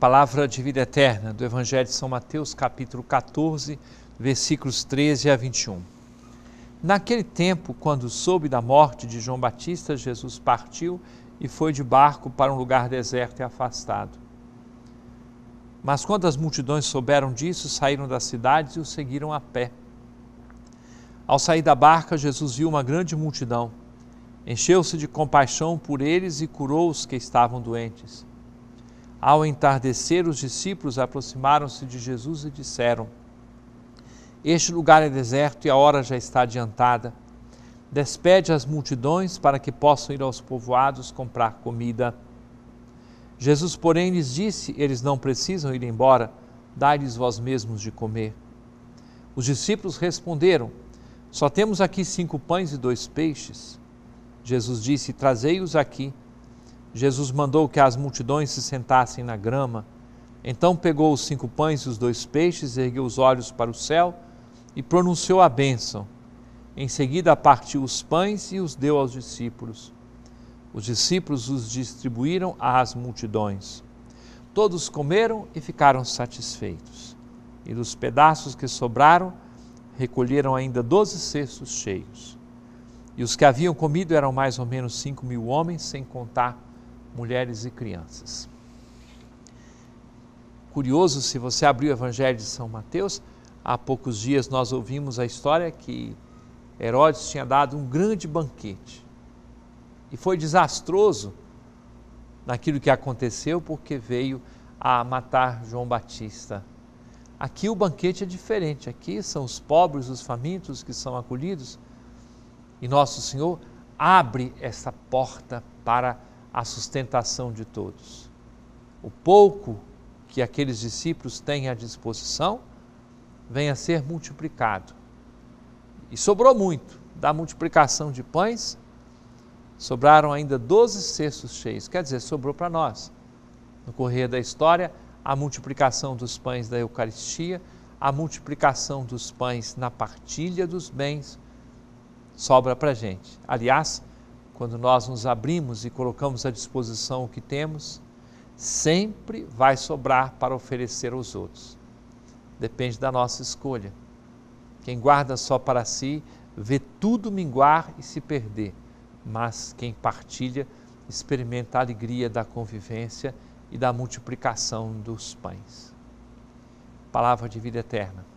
Palavra de vida eterna do Evangelho de São Mateus, capítulo 14, versículos 13 a 21. Naquele tempo, quando soube da morte de João Batista, Jesus partiu e foi de barco para um lugar deserto e afastado. Mas quando as multidões souberam disso, saíram das cidades e o seguiram a pé. Ao sair da barca, Jesus viu uma grande multidão. Encheu-se de compaixão por eles e curou os que estavam doentes ao entardecer, os discípulos aproximaram-se de Jesus e disseram: Este lugar é deserto e a hora já está adiantada. Despede as multidões para que possam ir aos povoados comprar comida. Jesus, porém, lhes disse: Eles não precisam ir embora, dai-lhes vós mesmos de comer. Os discípulos responderam: Só temos aqui cinco pães e dois peixes. Jesus disse: Trazei-os aqui. Jesus mandou que as multidões se sentassem na grama. Então pegou os cinco pães e os dois peixes, ergueu os olhos para o céu e pronunciou a bênção. Em seguida partiu os pães e os deu aos discípulos. Os discípulos os distribuíram às multidões. Todos comeram e ficaram satisfeitos. E dos pedaços que sobraram, recolheram ainda doze cestos cheios. E os que haviam comido eram mais ou menos cinco mil homens, sem contar mulheres e crianças. Curioso, se você abrir o Evangelho de São Mateus, há poucos dias nós ouvimos a história que Herodes tinha dado um grande banquete. E foi desastroso naquilo que aconteceu, porque veio a matar João Batista. Aqui o banquete é diferente, aqui são os pobres, os famintos que são acolhidos. E Nosso Senhor abre essa porta para a sustentação de todos. O pouco que aqueles discípulos têm à disposição venha a ser multiplicado. E sobrou muito da multiplicação de pães, sobraram ainda 12 cestos cheios, quer dizer, sobrou para nós. No correr da história, a multiplicação dos pães da Eucaristia, a multiplicação dos pães na partilha dos bens, sobra para a gente. Aliás, quando nós nos abrimos e colocamos à disposição o que temos, sempre vai sobrar para oferecer aos outros. Depende da nossa escolha. Quem guarda só para si vê tudo minguar e se perder, mas quem partilha experimenta a alegria da convivência e da multiplicação dos pães. Palavra de vida eterna.